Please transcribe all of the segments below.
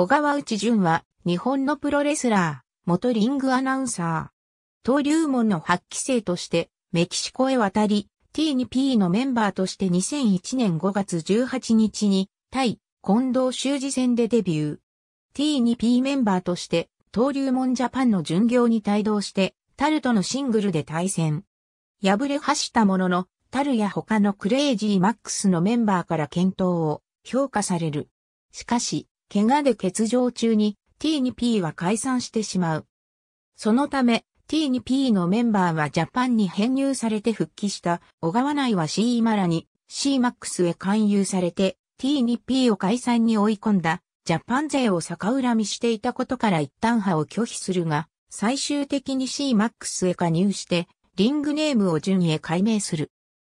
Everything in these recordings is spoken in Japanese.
小川内淳は、日本のプロレスラー、元リングアナウンサー。登竜門の8期生として、メキシコへ渡り、T2P のメンバーとして2001年5月18日に、対、近藤修二戦でデビュー。T2P メンバーとして、登竜門ジャパンの巡業に帯同して、タルとのシングルで対戦。敗れ走したものの、タルや他のクレイジーマックスのメンバーから検討を評価される。しかし、怪我で欠場中に T2P は解散してしまう。そのため T2P のメンバーはジャパンに編入されて復帰した小川内は c マラに CMAX へ勧誘されて T2P を解散に追い込んだジャパン勢を逆恨みしていたことから一旦派を拒否するが最終的に CMAX へ加入してリングネームを順位へ改名する。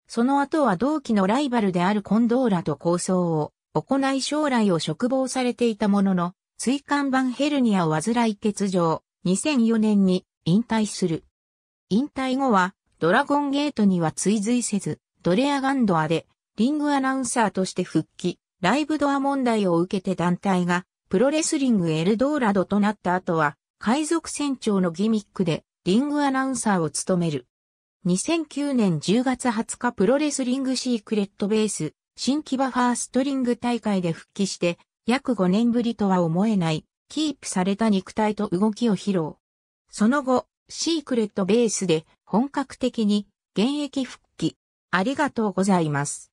その後は同期のライバルである近藤らと構想を行い将来を嘱望されていたものの、椎間板ヘルニアを患い欠場、2004年に引退する。引退後は、ドラゴンゲートには追随せず、ドレアガンドアで、リングアナウンサーとして復帰、ライブドア問題を受けて団体が、プロレスリングエルドーラドとなった後は、海賊船長のギミックで、リングアナウンサーを務める。2009年10月20日プロレスリングシークレットベース新木場ファーストリング大会で復帰して、約5年ぶりとは思えない、キープされた肉体と動きを披露。その後、シークレットベースで本格的に現役復帰。ありがとうございます。